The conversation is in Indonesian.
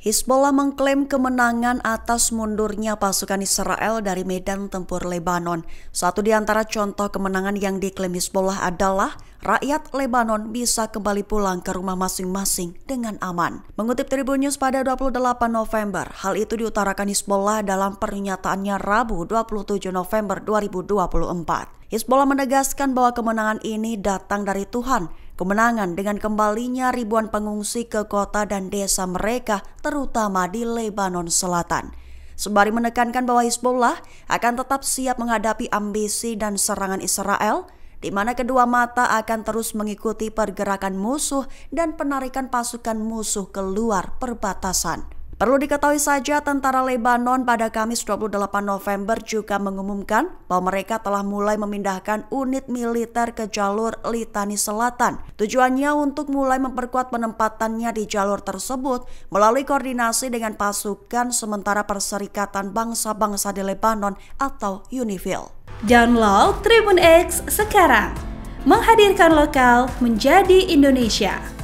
Hizbullah mengklaim kemenangan atas mundurnya pasukan Israel dari medan tempur Lebanon. Satu di antara contoh kemenangan yang diklaim Hizbullah adalah rakyat Lebanon bisa kembali pulang ke rumah masing-masing dengan aman. Mengutip Tribun News pada 28 November, hal itu diutarakan Hizbullah dalam pernyataannya Rabu 27 November 2024. Hizbullah menegaskan bahwa kemenangan ini datang dari Tuhan Kemenangan dengan kembalinya ribuan pengungsi ke kota dan desa mereka terutama di Lebanon Selatan. Sembari menekankan bahwa Hezbollah akan tetap siap menghadapi ambisi dan serangan Israel, di mana kedua mata akan terus mengikuti pergerakan musuh dan penarikan pasukan musuh keluar perbatasan. Perlu diketahui saja tentara Lebanon pada Kamis 28 November juga mengumumkan bahwa mereka telah mulai memindahkan unit militer ke jalur Litani Selatan. Tujuannya untuk mulai memperkuat penempatannya di jalur tersebut melalui koordinasi dengan pasukan sementara Perserikatan Bangsa-Bangsa di Lebanon atau UNIFIL. Download Tribun X sekarang. Menghadirkan lokal menjadi Indonesia.